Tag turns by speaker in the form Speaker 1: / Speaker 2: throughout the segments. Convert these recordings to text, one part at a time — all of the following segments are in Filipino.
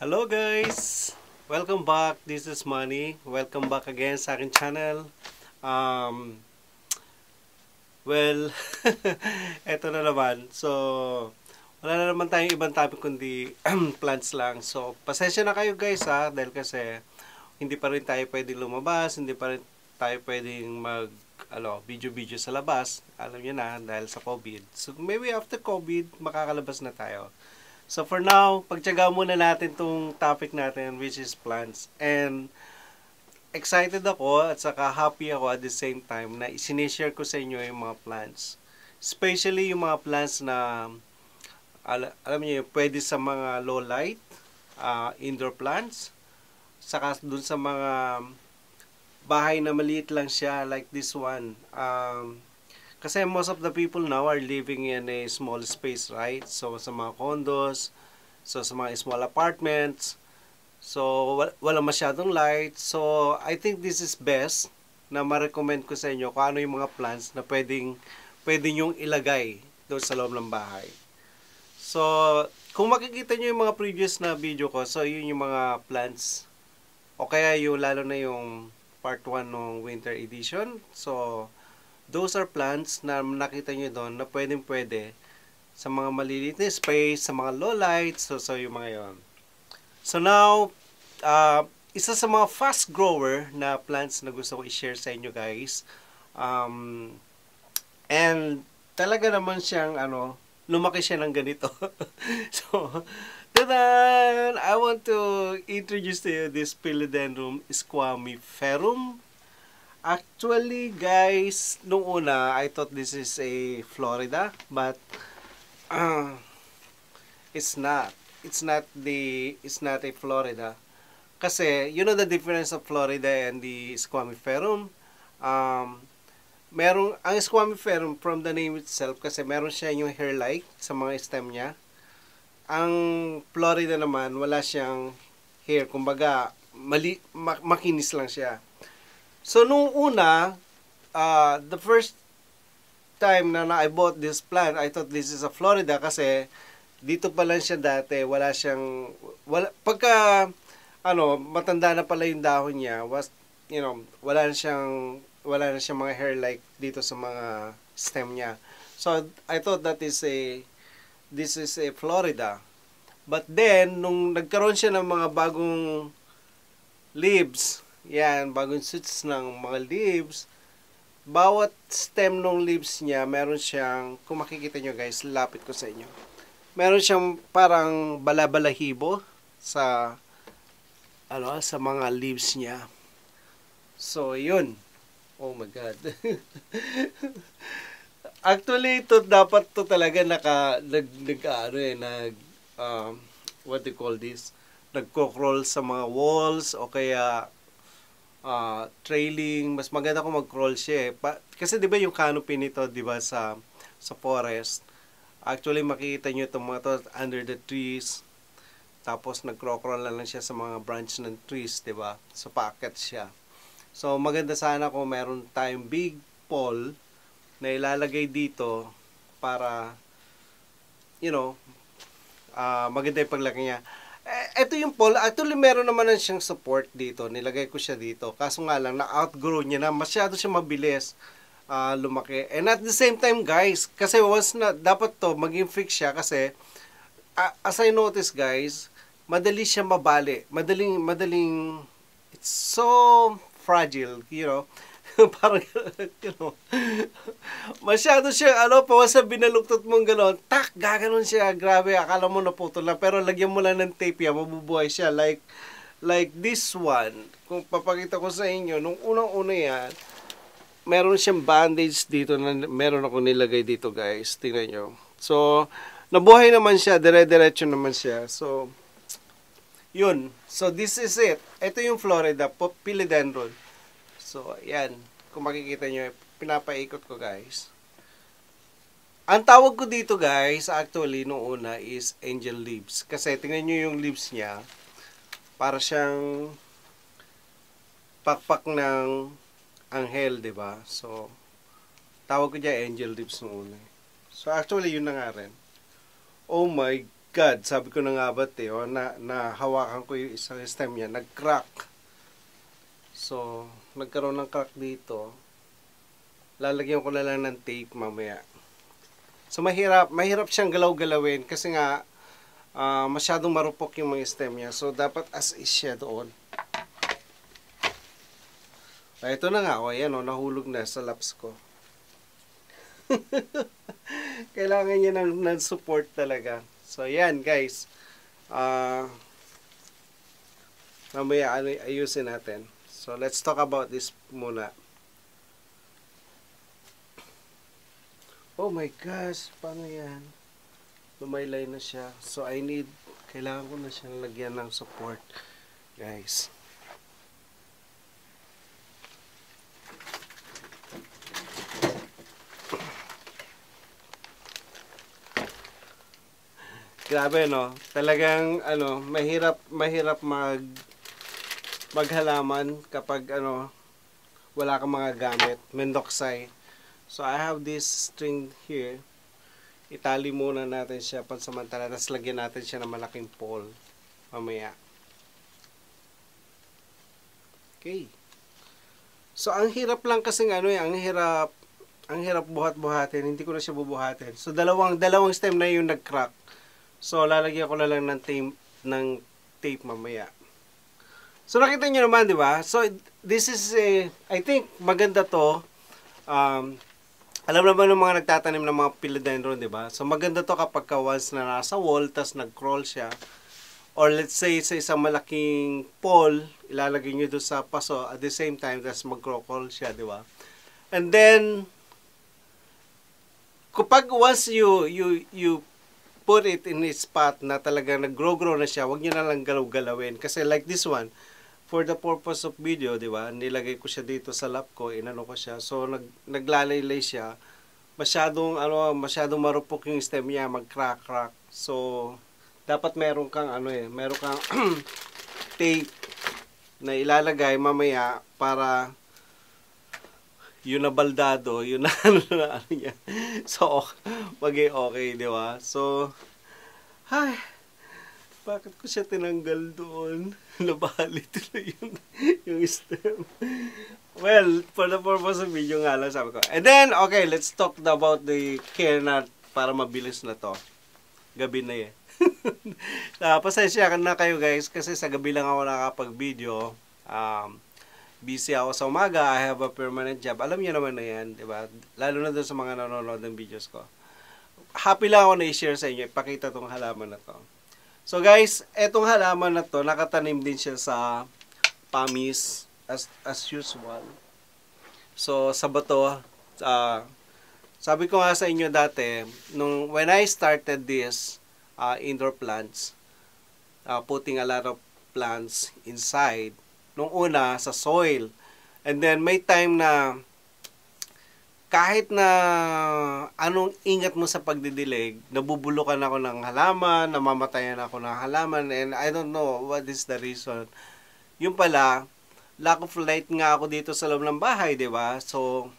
Speaker 1: Hello guys! Welcome back. This is Manny. Welcome back again sa akin channel. Um, well, eto na naman. So, wala na naman tayong ibang topic kundi plants lang. So, pasensya na kayo guys ha. Dahil kasi hindi pa rin tayo pwedeng lumabas. Hindi pa rin tayo pwedeng mag ano, video-video sa labas. Alam niyo na dahil sa COVID. So, maybe after COVID, makakalabas na tayo. So for now, pagtyaga muna natin tong topic natin which is plants. And excited ako at saka happy ako at the same time na isinishare ko sa inyo yung mga plants. Especially yung mga plants na al alam niyo pwede sa mga low light uh, indoor plants saka dun sa mga bahay na maliit lang siya like this one um, kasi most of the people now are living in a small space, right? So sa mga condos, so sa mga small apartments, so wal wala masyadong light. So I think this is best na ma-recommend ko sa inyo kung ano yung mga plants na pwedeng, pwedeng yung ilagay doon sa loob ng bahay. So, kung makikita nyo yung mga previous na video ko, so yun yung mga plants. O kaya yung lalo na yung part 1 ng winter edition. So, Those are plants na nakita nyo doon na pwedeng pwede sa mga maliliit na space, sa mga low lights, so, so yung mga yon. So now, uh, isa sa mga fast grower na plants na gusto ko i-share sa inyo guys. Um, and talaga naman siyang ano, lumaki siya ng ganito. so, tada! I want to introduce to you this Philodendron squamiferum Actually, guys, nung una, I thought this is a Florida, but uh, it's not. It's not the it's not a Florida. Kasi, you know the difference of Florida and the Squamiferum? Um, merong, ang Squamiferum from the name itself, kasi meron siya yung hair-like sa mga stem niya. Ang Florida naman, wala siyang hair. Kumbaga, mali, makinis lang siya. So, nung una, uh, the first time na, na I bought this plant, I thought this is a Florida kasi dito pa lang siya dati, wala siyang, wala, pagka, ano, matanda na pala yung dahon niya, was, you know, wala na siyang, wala na siyang mga hair like dito sa mga stem niya. So, I thought that is a, this is a Florida. But then, nung nagkaroon siya ng mga bagong leaves, yan, bagong suits ng mga leaves, bawat stem ng leaves niya, meron siyang, kung makikita nyo guys, lapit ko sa inyo, meron siyang parang balabalahibo sa, ano, sa mga leaves niya. So, yun. Oh my God. Actually, ito dapat to talaga naka, nag, nag, ano eh, nag, um, what do you call this? Nagko-crawl sa mga walls o kaya uh, trailing, mas maganda kung mag-crawl siya eh. Pa- kasi 'di ba yung canopy nito 'di ba sa sa forest, actually makikita niyo itong mga to under the trees. Tapos nag-crawl lang siya sa mga branch ng trees, 'di ba? Sa packet siya. So maganda sana kung meron tayong big pole na ilalagay dito para you know, uh, maganda yung paglaki niya ito yung poll, actually meron naman na siyang support dito. Nilagay ko siya dito. Kaso nga lang, na-outgrow niya na. Masyado siya mabilis uh, lumaki. And at the same time, guys, kasi once na, dapat to, maging fix siya kasi uh, as I notice, guys, madali siya mabali. Madaling, madaling, it's so fragile, you know. parang, you masyado siya, ano, pawas sa binaluktot mong gano'n, tak, gaganon siya, grabe, akala mo naputol lang, pero lagyan mo lang ng tape yan, mabubuhay siya, like, like this one, kung papakita ko sa inyo, nung unang-una yan, meron siyang bandage dito, na, meron ako nilagay dito, guys, tingnan nyo, so, nabuhay naman siya, dire-diretso naman siya, so, yun, so this is it, ito yung Florida, Pilidendron, So, ayan. Kung makikita nyo, pinapaikot ko guys. Ang tawag ko dito guys, actually, nung una is angel leaves. Kasi tingnan nyo yung leaves niya. Para siyang pakpak ng anghel, ba diba? So, tawag ko dyan angel leaves nung una. So, actually, yun na nga rin. Oh my God, sabi ko na nga ba't eh, oh, na, hawakan ko yung isang stem niya, nag-crack. So, nagkaroon ng crack dito, lalagyan ko na lang ng tape mamaya. So mahirap, mahirap siyang galaw-galawin kasi nga uh, masyadong marupok yung mga stem niya. So dapat as is siya doon. ay ah, ito na nga, oh, ayan oh, nahulog na sa laps ko. Kailangan niya ng, ng support talaga. So ayan guys, Uh, mamaya ano, ayusin natin. So, let's talk about this muna. Oh my gosh, paano yan? Lumaylay na siya. So, I need, kailangan ko na siyang lagyan ng support. Guys. Grabe no, talagang ano, mahirap mahirap mag maghalaman kapag ano wala kang mga gamit, mendoksay. So I have this string here. Itali muna natin siya pansamantala tapos lagyan natin siya ng malaking pole mamaya. Okay. So ang hirap lang kasi ano eh, ang hirap ang hirap buhat-buhatin, hindi ko na siya bubuhatin. So dalawang dalawang stem na 'yung nag-crack. So lalagyan ko na lang ng tape ng tape mamaya. So nakita niyo naman, di ba? So this is a, I think maganda to. Um, alam naman ng mga nagtatanim ng mga philodendron, di ba? So maganda to kapag ka once na nasa wall, tas nag-crawl siya. Or let's say sa isang malaking pole, ilalagay niyo doon sa paso at the same time, tas mag-crawl siya, di ba? And then, kapag once you, you, you put it in its spot na talagang nag-grow-grow na siya, huwag niyo na lang galaw-galawin. Kasi like this one, for the purpose of video, di ba? Nilagay ko siya dito sa lap ko, inano ko siya. So, nag, naglalaylay siya. Masyadong, ano, masyadong marupok yung stem niya, mag-crack-crack. So, dapat meron kang, ano eh, meron kang tape na ilalagay mamaya para yun na baldado, yun na ano na ano niya. So, mag okay, okay di ba? So, hi bakit ko siya tinanggal doon? Nabali tuloy yung, yung stem. Well, for the purpose of video nga lang sabi ko. And then, okay, let's talk about the care na para mabilis na to. Gabi na eh. uh, pasensya na kayo guys kasi sa gabi lang ako nakapag-video. Um, busy ako sa umaga, I have a permanent job. Alam niyo naman na yan, di ba? Lalo na doon sa mga nanonood ng videos ko. Happy lang ako na i-share sa inyo, ipakita tong halaman na to. So guys, etong halaman na to, nakatanim din siya sa pamis as, as usual. So sa bato, uh, sabi ko nga sa inyo dati, nung, when I started this uh, indoor plants, uh, putting a lot of plants inside, nung una sa soil, and then may time na kahit na anong ingat mo sa pagdidilig, nabubulukan ako ng halaman, namamatayan ako ng halaman, and I don't know what is the reason. Yung pala, lack of light nga ako dito sa loob ng bahay, di ba? So,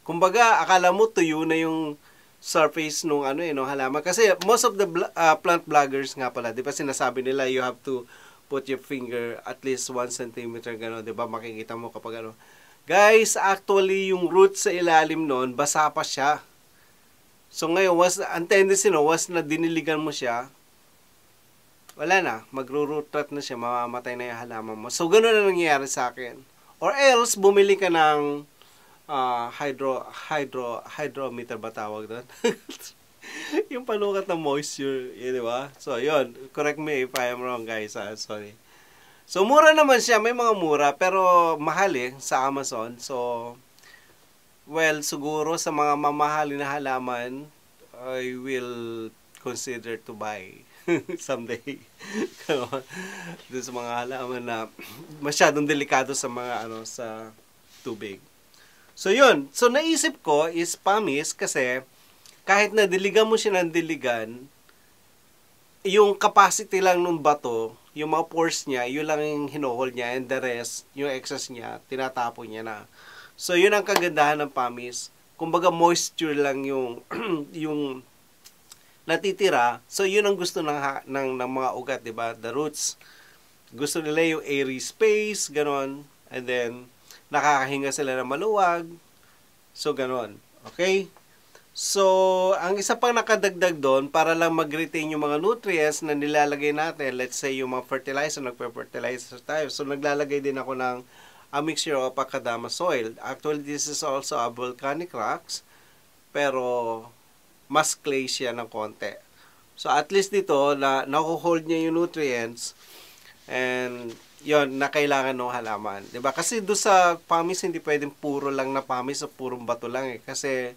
Speaker 1: kumbaga, akala mo tuyo na yung surface nung ano eh, nung halaman. Kasi most of the uh, plant bloggers nga pala, di ba sinasabi nila you have to put your finger at least 1 centimeter, gano'n, di ba? Makikita mo kapag ano. Guys, actually, yung root sa ilalim noon, basa pa siya. So ngayon, was, ang tendency no, was na diniligan mo siya, wala na, magro-root rot na siya, mamamatay na yung halaman mo. So ganoon na nangyayari sa akin. Or else, bumili ka ng uh, hydro, hydro, hydrometer ba tawag doon? yung palukat ng moisture, yun, di ba? So, yun. Correct me if I am wrong, guys. Ah, sorry. So, mura naman siya. May mga mura. Pero, mahal eh sa Amazon. So, well, siguro sa mga mamahalin na halaman, I will consider to buy someday. Doon sa mga halaman na masyadong delikado sa mga ano sa tubig. So, yun. So, naisip ko is pamis kasi kahit na diligan mo siya ng diligan, yung capacity lang nung bato yung mga pores niya, yun lang yung hinuhold niya and the rest, yung excess niya, tinatapon niya na. So, yun ang kagandahan ng pamis. Kumbaga, moisture lang yung, yung natitira. So, yun ang gusto ng, ng, ng mga ugat, di ba? The roots. Gusto nila yung airy space, ganon. And then, nakakahinga sila ng maluwag. So, ganon. Okay? So, ang isa pang nakadagdag doon para lang mag-retain yung mga nutrients na nilalagay natin, let's say yung mga fertilizer, nagpe-fertilizer tayo. So, naglalagay din ako ng a mixture of Acadama soil. Actually, this is also a volcanic rocks, pero mas clay siya ng konti. So, at least dito, na, nakuhold niya yung nutrients and yon na kailangan ng halaman. ba diba? Kasi do sa pamis, hindi pwedeng puro lang na pamis o purong bato lang eh. Kasi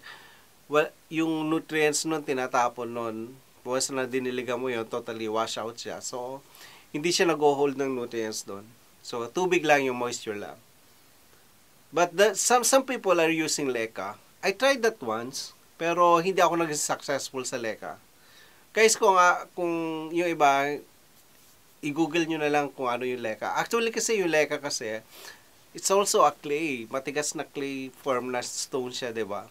Speaker 1: well, yung nutrients nun tinatapon nun, once na diniligan mo yun, totally wash out siya. So, hindi siya nag-hold ng nutrients doon. So, tubig lang yung moisture lang. But the, some, some people are using Leka. I tried that once, pero hindi ako naging successful sa Leka. Guys, kung, uh, kung yung iba, i-google nyo na lang kung ano yung Leka. Actually kasi yung Leka kasi, it's also a clay. Matigas na clay form na stone siya, ba diba?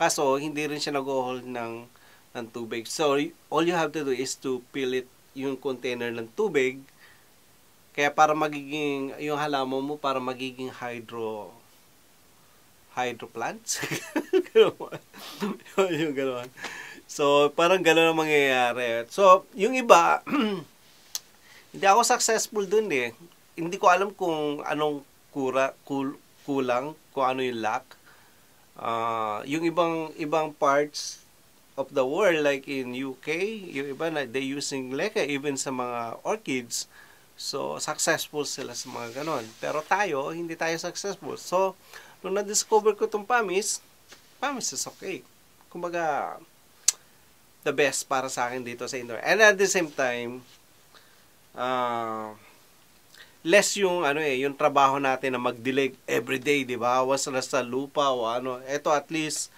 Speaker 1: Kaso, hindi rin siya nag-hold ng, ng tubig. So, all you have to do is to fill it yung container ng tubig. Kaya para magiging, yung halaman mo, para magiging hydro hydro plants. yung ganoon. So, parang ganun ang mangyayari. So, yung iba, hindi ako successful dun eh. Hindi ko alam kung anong kura, kul, kulang, kung ano yung lack. Uh, yung ibang ibang parts of the world like in UK, yung iba na they using leka even sa mga orchids. So successful sila sa mga ganon. Pero tayo, hindi tayo successful. So nung na-discover ko tong PAMIS, PAMIS is okay. Kumbaga, the best para sa akin dito sa indoor. And at the same time, uh, less yung ano eh, yung trabaho natin na mag-delay everyday, di ba? Was na sa lupa o ano. Ito at least,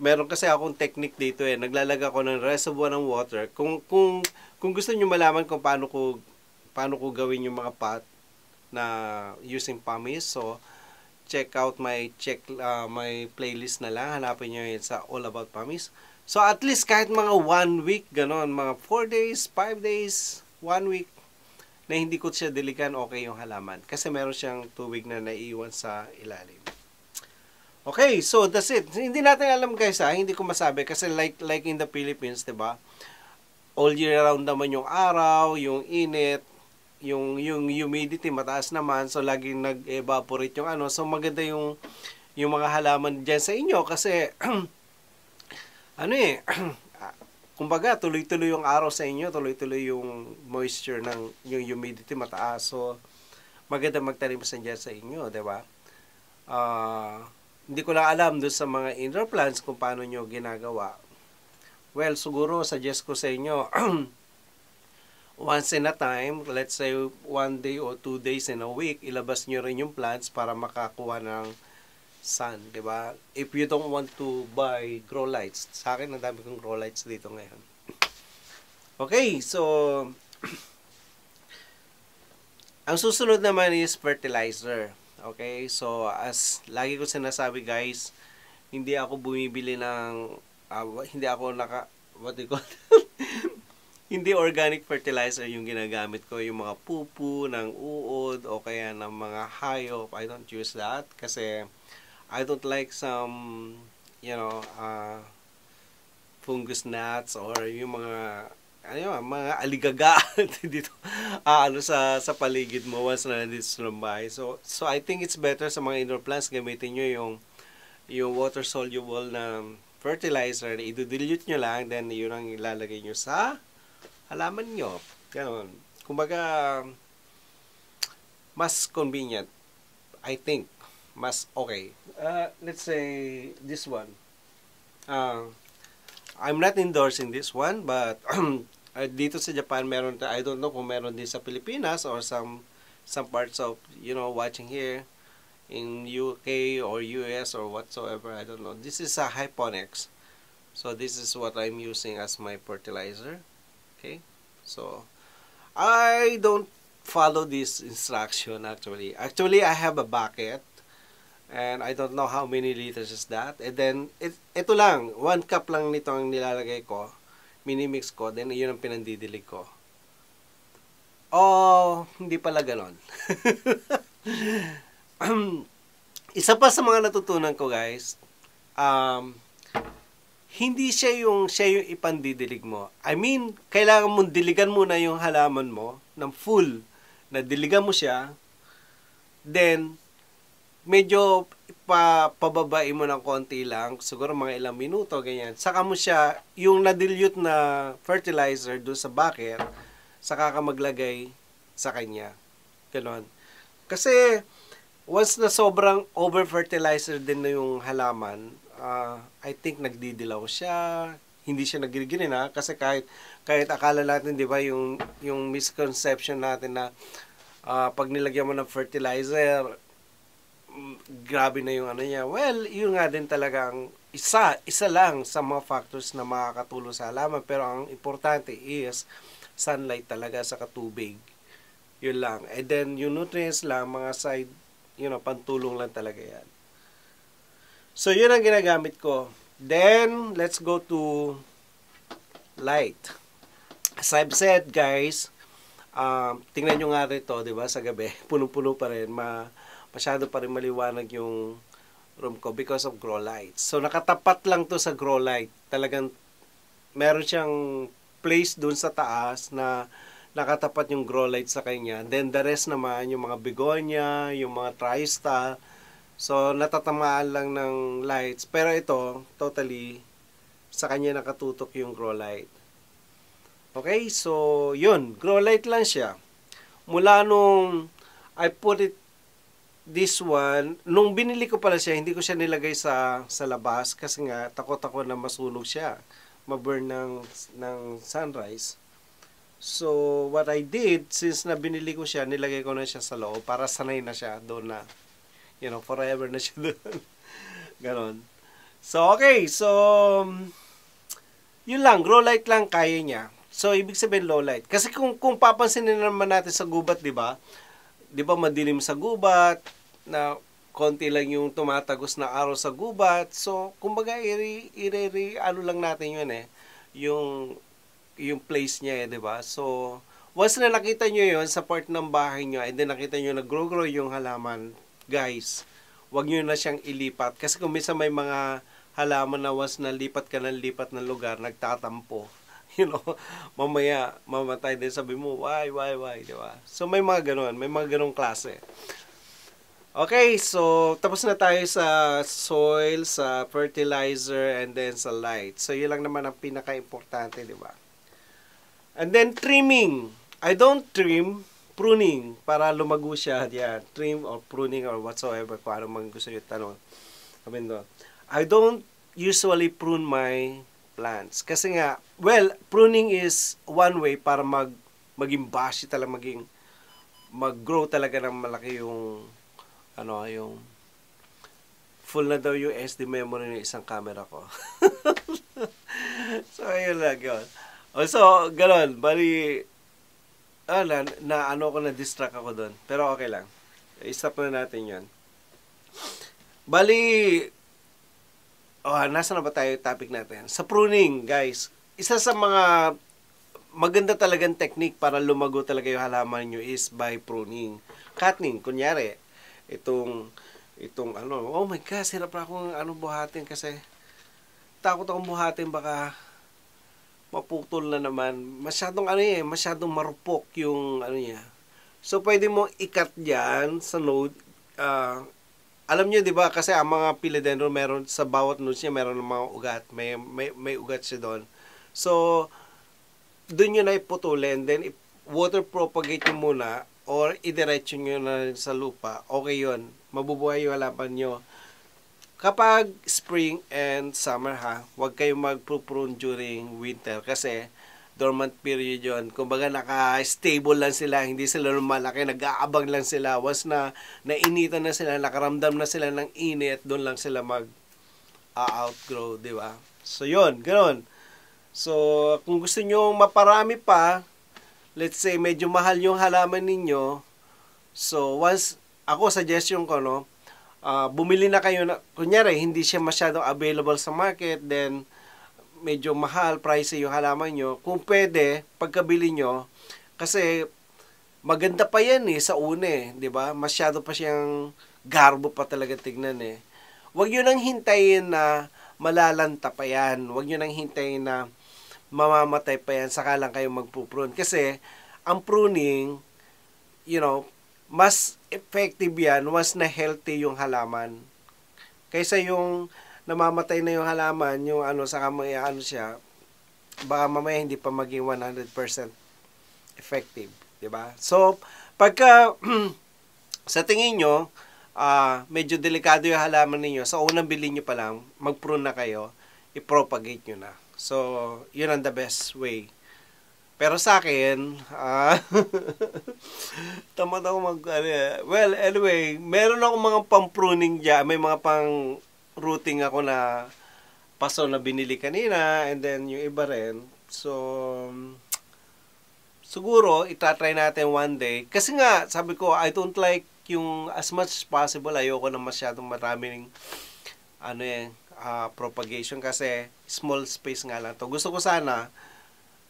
Speaker 1: meron kasi akong technique dito eh. Naglalagay ako ng reservoir ng water. Kung, kung, kung gusto niyo malaman kung paano ko, paano ko gawin yung mga pot na using pumice, so, check out my check uh, my playlist na lang hanapin niyo yun sa All About Pumice. So at least kahit mga 1 week ganon, mga 4 days, 5 days, 1 week na hindi ko siya delikan okay yung halaman. Kasi meron siyang tubig na naiiwan sa ilalim. Okay, so that's it. Hindi natin alam guys ha, ah. hindi ko masabi kasi like like in the Philippines, 'di ba? All year round naman yung araw, yung init, yung yung humidity mataas naman, so laging nag-evaporate yung ano. So maganda yung yung mga halaman diyan sa inyo kasi ano eh kumbaga tuloy-tuloy yung araw sa inyo, tuloy-tuloy yung moisture ng yung humidity mataas. So maganda magtanim sa dyan sa inyo, 'di ba? Uh, hindi ko lang alam doon sa mga indoor plants kung paano nyo ginagawa. Well, siguro suggest ko sa inyo once in a time, let's say one day or two days in a week, ilabas nyo rin yung plants para makakuha ng sun, di ba? If you don't want to buy grow lights, sa akin, ang dami kong grow lights dito ngayon. Okay, so, ang susunod naman is fertilizer. Okay, so, as lagi ko sinasabi guys, hindi ako bumibili ng, uh, hindi ako naka, what do you call hindi organic fertilizer yung ginagamit ko, yung mga pupu ng uod o kaya ng mga hayop. I don't use that kasi I don't like some, you know, uh, fungus gnats or yung mga ano yun, mga aligaga dito uh, ah, ano sa sa paligid mo once na nandito sa lumbay. So so I think it's better sa mga indoor plants gamitin niyo yung yung water soluble na fertilizer, i-dilute nyo lang, then yun ang ilalagay nyo sa halaman nyo. Ganun. Kumbaga, mas convenient, I think, mas okay? Uh, let's say this one. Uh, I'm not endorsing this one, but uh, dito sa Japan, meron, I don't know kung meron din sa Pilipinas or some, some parts of, you know, watching here in UK or US or whatsoever, I don't know. This is a hyponics. So this is what I'm using as my fertilizer. Okay? So, I don't follow this instruction actually. Actually, I have a bucket And I don't know how many liters is that. And then, it, ito lang. One cup lang nito ang nilalagay ko. Minimix ko. Then, yun ang pinandidilig ko. Oh, hindi pala ganon. isa pa sa mga natutunan ko, guys. Um, hindi siya yung, siya yung ipandidilig mo. I mean, kailangan mong diligan muna yung halaman mo ng full na diligan mo siya. Then, medyo pa, pababae mo ng konti lang, siguro mga ilang minuto, ganyan. Saka mo siya, yung na-dilute na fertilizer doon sa bucket, saka ka maglagay sa kanya. Ganon. Kasi, once na sobrang over-fertilizer din na yung halaman, uh, I think nagdidilaw siya, hindi siya nagigilin ha, kasi kahit, kahit akala natin, di ba, yung, yung misconception natin na uh, pag nilagyan mo ng fertilizer, grabe na yung ano niya. Well, yun nga din talaga ang isa, isa lang sa mga factors na makakatulong sa halaman. Pero ang importante is sunlight talaga sa katubig. Yun lang. And then, yung nutrients lang, mga side, you know, pantulong lang talaga yan. So, yun ang ginagamit ko. Then, let's go to light. As I've said, guys, um, tingnan nyo nga rito, di ba, sa gabi, punong-puno pa rin, ma- masyado pa rin maliwanag yung room ko because of grow lights. So nakatapat lang to sa grow light. Talagang meron siyang place doon sa taas na nakatapat yung grow light sa kanya. Then the rest naman, yung mga begonia, yung mga tristar. So natatamaan lang ng lights. Pero ito, totally, sa kanya nakatutok yung grow light. Okay, so yun, grow light lang siya. Mula nung I put it this one, nung binili ko pala siya, hindi ko siya nilagay sa sa labas kasi nga takot ako na masunog siya, maburn ng ng sunrise. So, what I did, since na binili ko siya, nilagay ko na siya sa loob para sanay na siya doon na. You know, forever na siya doon. Ganon. So, okay. So, um, yun lang. Grow light lang kaya niya. So, ibig sabihin low light. Kasi kung, kung papansin na naman natin sa gubat, di ba? 'di ba madilim sa gubat na konti lang yung tumatagos na araw sa gubat. So, kumbaga iri iri, iri ano lang natin 'yun eh, yung yung place niya eh, 'di ba? So, once na nakita niyo 'yon sa part ng bahay niyo, and then nakita niyo na grow grow yung halaman, guys, wag niyo na siyang ilipat kasi kung minsan may mga halaman na once na lipat ka ng lipat ng lugar, nagtatampo. you know, mamaya mamatay din sabi mo, why, why, why, di ba? So may mga ganun, may mga ganung klase. Okay, so tapos na tayo sa soil, sa fertilizer, and then sa light. So yun lang naman ang pinaka-importante, di ba? And then trimming. I don't trim, pruning, para lumago siya. Yeah, trim or pruning or whatsoever, kung ano man gusto nyo tanong. I mean, I don't usually prune my plants. Kasi nga, well, pruning is one way para mag maging bashi talaga maging mag-grow talaga ng malaki yung ano, yung full na daw yung SD memory ng isang camera ko. so, ayun lang yun. Also, ganun, bali, ah, na, na ano ko, na-distract ako doon. Pero okay lang. I-stop na natin yun. Bali, oh, nasa na ba tayo topic natin? Sa pruning, guys. Isa sa mga maganda talagang technique para lumago talaga yung halaman nyo is by pruning. Cutting, kunyari, itong, itong ano, oh my God, sirap na akong ano, buhatin kasi takot akong buhatin baka maputol na naman. Masyadong ano eh, masyadong marupok yung ano niya. So, pwede mo i-cut dyan sa node, uh, ah, alam niyo 'di ba kasi ang mga philodendron meron sa bawat nodes niya meron ng mga ugat, may may, may ugat siya doon. So doon niyo na iputulin then if water propagate niyo muna or idiretso niyo na sa lupa. Okay 'yon. Mabubuhay yung halaman niyo. Kapag spring and summer ha, huwag kayong magpo-prune during winter kasi dormant period yon. Kumbaga naka-stable lang sila, hindi sila lumalaki, nag-aabang lang sila. Once na nainitan na sila, nakaramdam na sila ng init, doon lang sila mag outgrow, di ba? So yon, ganoon. So kung gusto niyo maparami pa, let's say medyo mahal yung halaman ninyo, so once ako suggestion ko no, uh, bumili na kayo na kunyari hindi siya masyadong available sa market, then medyo mahal pricey yung halaman nyo, kung pwede, pagkabili nyo, kasi maganda pa yan eh sa une, eh, di ba? Masyado pa siyang garbo pa talaga tignan eh. Huwag nyo nang hintayin na malalanta pa yan. Huwag nyo nang hintayin na mamamatay pa yan saka lang kayo magpuprune. Kasi, ang pruning, you know, mas effective yan once na healthy yung halaman. Kaysa yung namamatay na yung halaman, yung ano, saka may ano siya, baka mamaya hindi pa maging 100% effective. ba diba? So, pagka sa tingin nyo, uh, medyo delikado yung halaman ninyo, sa unang bilhin nyo pa lang, mag na kayo, i-propagate nyo na. So, yun ang the best way. Pero sa akin, uh, tamad ako mag... Uh, well, anyway, meron ako mga pang-pruning dyan. May mga pang routing ako na paso na binili kanina and then yung iba rin. So, um, siguro itatry natin one day. Kasi nga, sabi ko, I don't like yung as much as possible, ayoko na masyadong maraming ano eh, uh, propagation kasi small space nga lang to. Gusto ko sana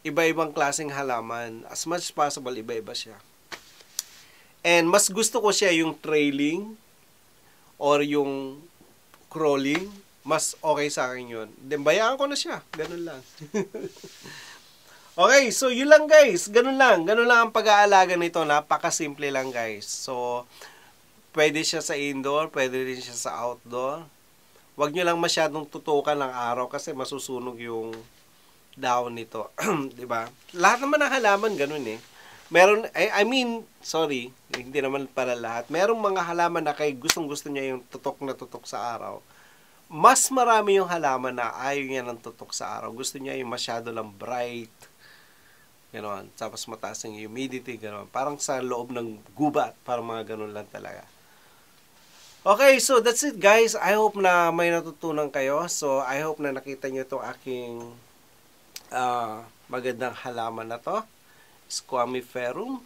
Speaker 1: iba-ibang klaseng halaman. As much as possible, iba-iba siya. And mas gusto ko siya yung trailing or yung crawling, mas okay sa akin yun. Then, bayaan ko na siya. Ganun lang. okay, so yun lang guys. Ganun lang. Ganun lang ang pag-aalaga nito. Napakasimple lang guys. So, pwede siya sa indoor, pwede rin siya sa outdoor. Huwag nyo lang masyadong tutukan ng araw kasi masusunog yung down nito. 'di ba? Lahat naman ng halaman ganun eh meron, I, I mean, sorry, hindi naman para lahat. Merong mga halaman na kay gustong-gusto niya yung tutok na tutok sa araw. Mas marami yung halaman na ayaw niya ng tutok sa araw. Gusto niya yung masyado lang bright. Ganon. Tapos mataas ang humidity. Ganoon. Parang sa loob ng gubat. Parang mga ganon lang talaga. Okay, so that's it guys. I hope na may natutunan kayo. So, I hope na nakita niyo itong aking uh, magandang halaman na to squamiferum,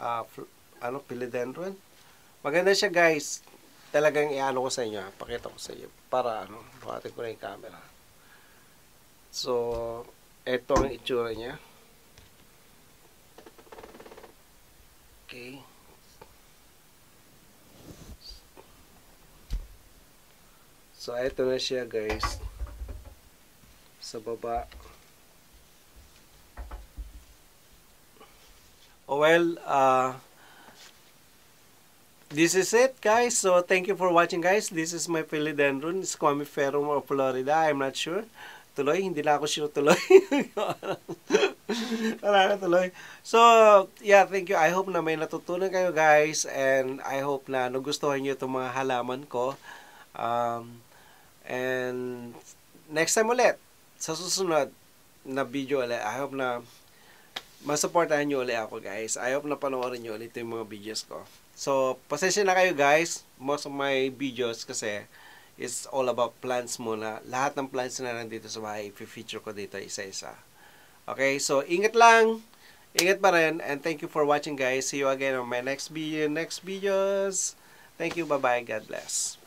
Speaker 1: uh, ano, philodendron. Maganda siya guys. Talagang iano ko sa inyo. Ha? Pakita ko sa inyo. Para ano, buhatin ko na yung camera. So, eto ang itsura niya. Okay. So, eto na siya guys. Sa baba. Oh, well, uh, this is it, guys. So, thank you for watching, guys. This is my philodendron, squamiferum of Florida. I'm not sure. Tuloy, hindi na ako sure tuloy. Wala na tuloy. So, yeah, thank you. I hope na may natutunan kayo, guys. And I hope na nagustuhan nyo itong mga halaman ko. Um, and next time ulit, sa susunod na video ulit, I hope na masuportahan nyo ulit ako guys. I hope na panoorin nyo ulit yung mga videos ko. So, pasensya na kayo guys. Most of my videos kasi is all about plants muna. Lahat ng plants na nandito sa bahay, i-feature ko dito isa-isa. Okay, so ingat lang. Ingat pa rin. And thank you for watching guys. See you again on my next video, next videos. Thank you. Bye-bye. God bless.